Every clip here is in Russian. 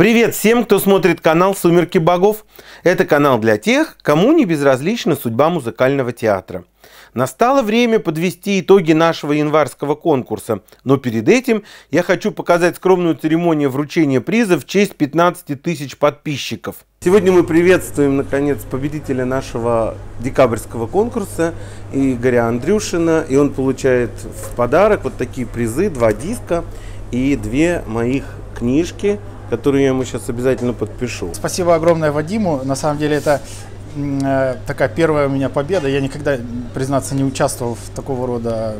Привет всем, кто смотрит канал «Сумерки богов». Это канал для тех, кому не безразлична судьба музыкального театра. Настало время подвести итоги нашего январского конкурса, но перед этим я хочу показать скромную церемонию вручения приза в честь 15 тысяч подписчиков. Сегодня мы приветствуем, наконец, победителя нашего декабрьского конкурса Игоря Андрюшина, и он получает в подарок вот такие призы, два диска и две моих книжки – которую я ему сейчас обязательно подпишу. Спасибо огромное Вадиму. На самом деле это э, такая первая у меня победа. Я никогда, признаться, не участвовал в такого рода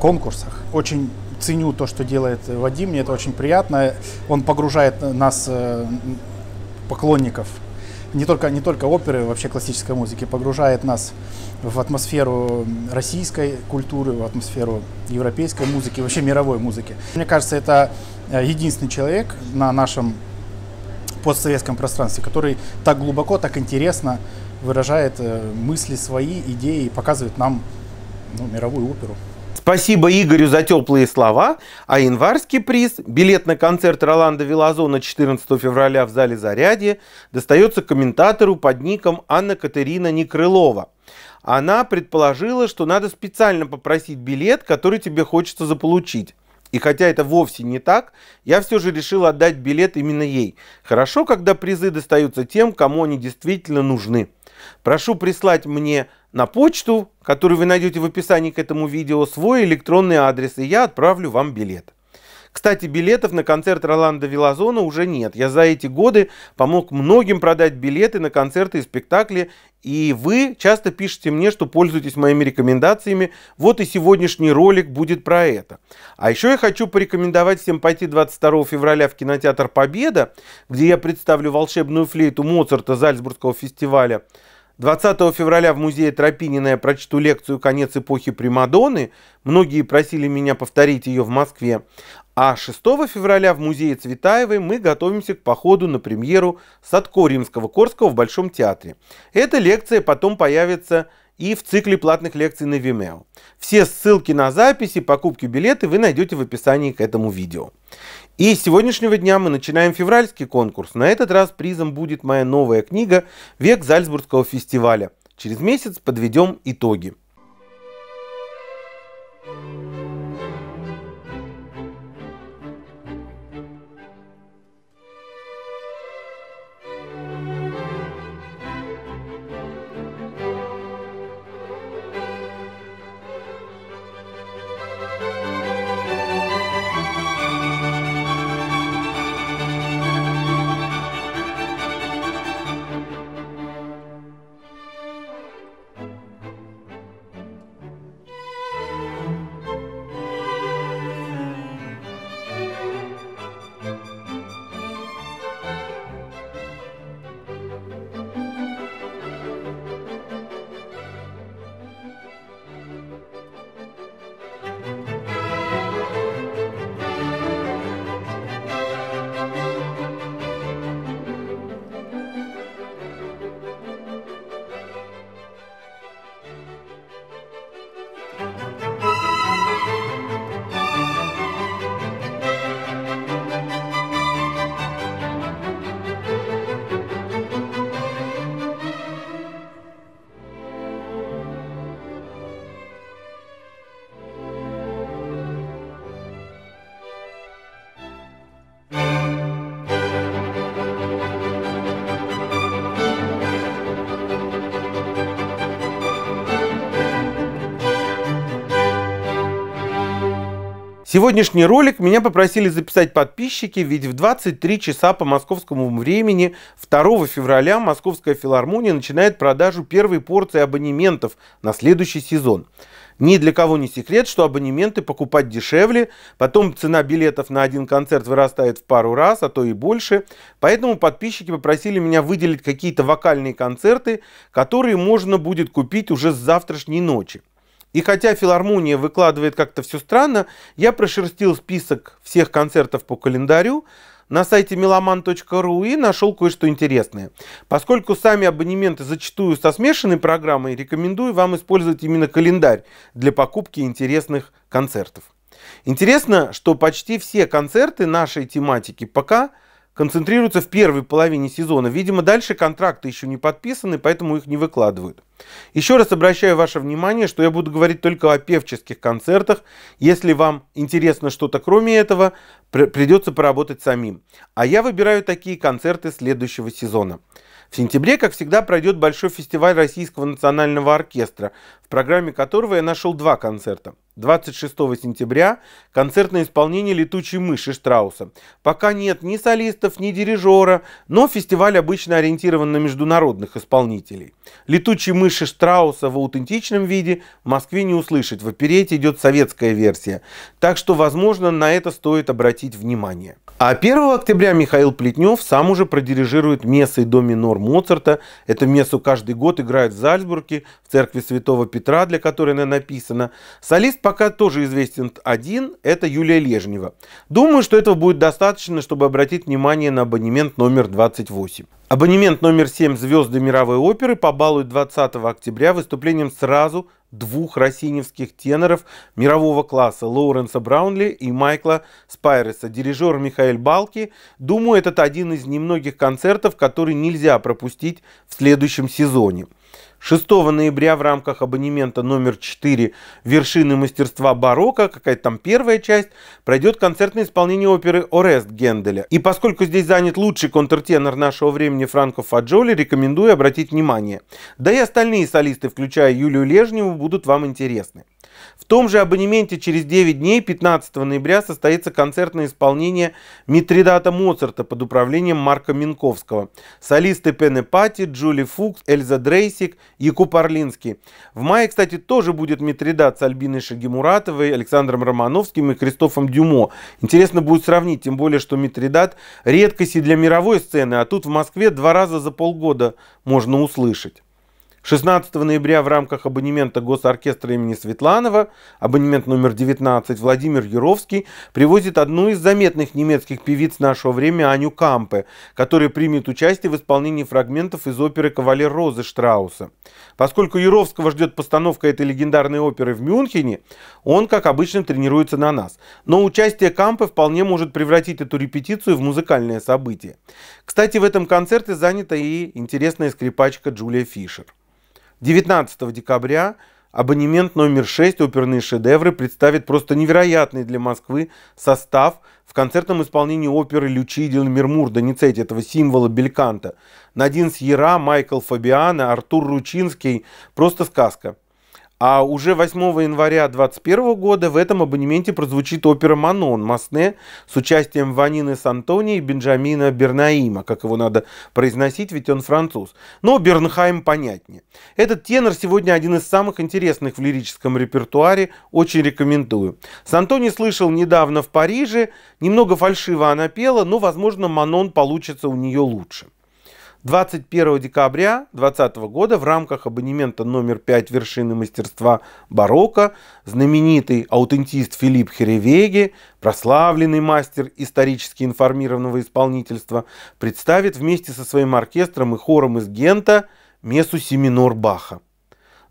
конкурсах. Очень ценю то, что делает Вадим, мне это очень приятно. Он погружает нас, э, поклонников, не только, не только оперы, вообще классической музыки, погружает нас в атмосферу российской культуры, в атмосферу европейской музыки, вообще мировой музыки. Мне кажется, это э, единственный человек на нашем постсоветском пространстве, который так глубоко, так интересно выражает э, мысли свои, идеи и показывает нам ну, мировую оперу. Спасибо Игорю за теплые слова, а январский приз, билет на концерт Роланда Вилазона 14 февраля в зале «Зарядье» достается комментатору под ником Анна Катерина Некрылова. Она предположила, что надо специально попросить билет, который тебе хочется заполучить. И хотя это вовсе не так, я все же решил отдать билет именно ей. Хорошо, когда призы достаются тем, кому они действительно нужны. Прошу прислать мне на почту, которую вы найдете в описании к этому видео, свой электронный адрес, и я отправлю вам билет. Кстати, билетов на концерт Роланда Вилазона уже нет. Я за эти годы помог многим продать билеты на концерты и спектакли, и вы часто пишете мне, что пользуетесь моими рекомендациями. Вот и сегодняшний ролик будет про это. А еще я хочу порекомендовать всем пойти 22 февраля в кинотеатр «Победа», где я представлю волшебную флейту Моцарта Зальцбургского фестиваля – 20 февраля в музее Тропинина я прочту лекцию «Конец эпохи Примадонны». Многие просили меня повторить ее в Москве. А 6 февраля в музее Цветаевой мы готовимся к походу на премьеру Садко Римского-Корского в Большом театре. Эта лекция потом появится и в цикле платных лекций на Vimeo. Все ссылки на записи, покупки билеты вы найдете в описании к этому видео. И с сегодняшнего дня мы начинаем февральский конкурс. На этот раз призом будет моя новая книга «Век Зальцбургского фестиваля». Через месяц подведем итоги. Сегодняшний ролик меня попросили записать подписчики, ведь в 23 часа по московскому времени 2 февраля Московская филармония начинает продажу первой порции абонементов на следующий сезон. Ни для кого не секрет, что абонементы покупать дешевле, потом цена билетов на один концерт вырастает в пару раз, а то и больше. Поэтому подписчики попросили меня выделить какие-то вокальные концерты, которые можно будет купить уже с завтрашней ночи. И хотя филармония выкладывает как-то все странно, я прошерстил список всех концертов по календарю на сайте meloman.ru и нашел кое-что интересное. Поскольку сами абонементы зачастую со смешанной программой, рекомендую вам использовать именно календарь для покупки интересных концертов. Интересно, что почти все концерты нашей тематики пока – концентрируются в первой половине сезона. Видимо, дальше контракты еще не подписаны, поэтому их не выкладывают. Еще раз обращаю ваше внимание, что я буду говорить только о певческих концертах. Если вам интересно что-то кроме этого, придется поработать самим. А я выбираю такие концерты следующего сезона. В сентябре, как всегда, пройдет большой фестиваль Российского национального оркестра, в программе которого я нашел два концерта – 26 сентября концертное исполнение «Летучей мыши» Штрауса. Пока нет ни солистов, ни дирижера, но фестиваль обычно ориентирован на международных исполнителей. «Летучей мыши» Штрауса в аутентичном виде в Москве не услышать, в оперете идет советская версия, так что, возможно, на это стоит обратить внимание. А 1 октября Михаил Плетнев сам уже продирижирует мессой до минор Моцарта. Эту мессу каждый год играют в Зальцбурге, в церкви Святого Петра, для которой она написана. Солист пока тоже известен один, это Юлия Лежнева. Думаю, что этого будет достаточно, чтобы обратить внимание на абонемент номер 28. Абонемент номер 7 «Звезды мировой оперы» побалует 20 октября выступлением сразу двух росиневских теноров мирового класса Лоуренса Браунли и Майкла Спайреса. Дирижер Михаил Балки. Думаю, этот один из немногих концертов, который нельзя пропустить в следующем сезоне. 6 ноября в рамках абонемента номер 4 «Вершины мастерства барокко», какая-то там первая часть, пройдет концертное исполнение оперы «Орест» Генделя. И поскольку здесь занят лучший контртенор нашего времени Франко Фаджоли, рекомендую обратить внимание. Да и остальные солисты, включая Юлию Лежневу, будут вам интересны. В том же абонементе через 9 дней, 15 ноября, состоится концертное исполнение Митридата Моцарта под управлением Марка Минковского. Солисты Пене Пати, Джули Фукс, Эльза Дрейсик, Якуб Орлинский. В мае, кстати, тоже будет Митридат с Альбиной Шагимуратовой, Александром Романовским и Кристофом Дюмо. Интересно будет сравнить, тем более, что Митридат редкость и для мировой сцены, а тут в Москве два раза за полгода можно услышать. 16 ноября в рамках абонемента Госоркестра имени Светланова, абонемент номер 19, Владимир Юровский привозит одну из заметных немецких певиц нашего времени Аню Кампе, которая примет участие в исполнении фрагментов из оперы «Кавалер Розы» Штрауса. Поскольку Юровского ждет постановка этой легендарной оперы в Мюнхене, он, как обычно, тренируется на нас. Но участие Кампе вполне может превратить эту репетицию в музыкальное событие. Кстати, в этом концерте занята и интересная скрипачка Джулия Фишер. 19 декабря абонемент номер 6 «Оперные шедевры» представит просто невероятный для Москвы состав в концертном исполнении оперы Лючи Лючидин не Доницетти, этого символа Бельканта. Надин Сьера, Майкл Фабиана, Артур Ручинский. Просто сказка. А уже 8 января 2021 года в этом абонементе прозвучит опера «Манон» Масне с участием Ванины Сантони и Бенджамина Бернаима, как его надо произносить, ведь он француз. Но Бернхайм понятнее. Этот тенор сегодня один из самых интересных в лирическом репертуаре, очень рекомендую. Сантони слышал недавно в Париже, немного фальшиво она пела, но, возможно, «Манон» получится у нее лучше. 21 декабря 2020 года в рамках абонемента номер 5 вершины мастерства барокко знаменитый аутентист Филипп Херевеги, прославленный мастер исторически информированного исполнительства, представит вместе со своим оркестром и хором из Гента мессу семинор Баха.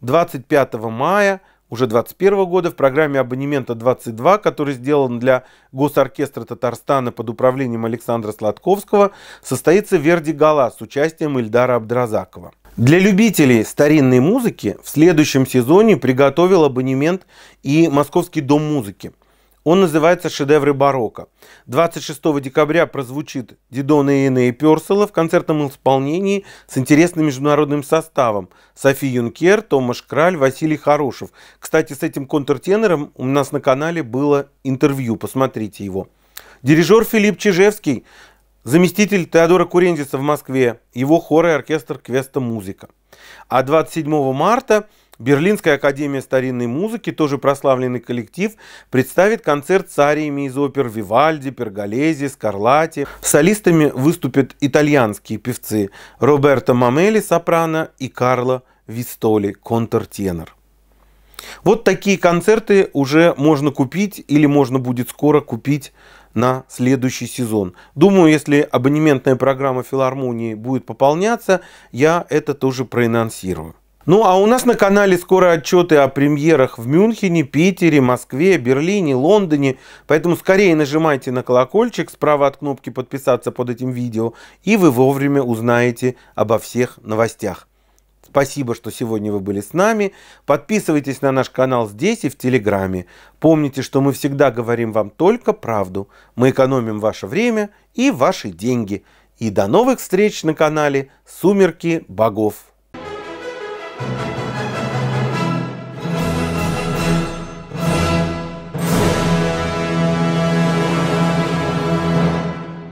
25 мая – уже 2021 года в программе абонемента 22, который сделан для Госоркестра Татарстана под управлением Александра Сладковского, состоится Верди Гала с участием Ильдара Абдразакова. Для любителей старинной музыки в следующем сезоне приготовил абонемент и Московский дом музыки – он называется «Шедевры барокко». 26 декабря прозвучит Дидон и Эне Персела в концертном исполнении с интересным международным составом. Софи Юнкер, Томаш Краль, Василий Хорошев. Кстати, с этим контртенором у нас на канале было интервью, посмотрите его. Дирижер Филипп Чижевский, заместитель Теодора Курендиса в Москве, его хор и оркестр «Квеста музыка». А 27 марта – Берлинская академия старинной музыки, тоже прославленный коллектив, представит концерт с ариями из опер Вивальди, Перголези, Скарлати. Солистами выступят итальянские певцы Роберто Мамели сопрано и Карло Вистоли контртенор. Вот такие концерты уже можно купить или можно будет скоро купить на следующий сезон. Думаю, если абонементная программа филармонии будет пополняться, я это тоже проанонсирую. Ну а у нас на канале скоро отчеты о премьерах в Мюнхене, Питере, Москве, Берлине, Лондоне. Поэтому скорее нажимайте на колокольчик справа от кнопки подписаться под этим видео, и вы вовремя узнаете обо всех новостях. Спасибо, что сегодня вы были с нами. Подписывайтесь на наш канал здесь и в Телеграме. Помните, что мы всегда говорим вам только правду. Мы экономим ваше время и ваши деньги. И до новых встреч на канале «Сумерки богов». Thank you.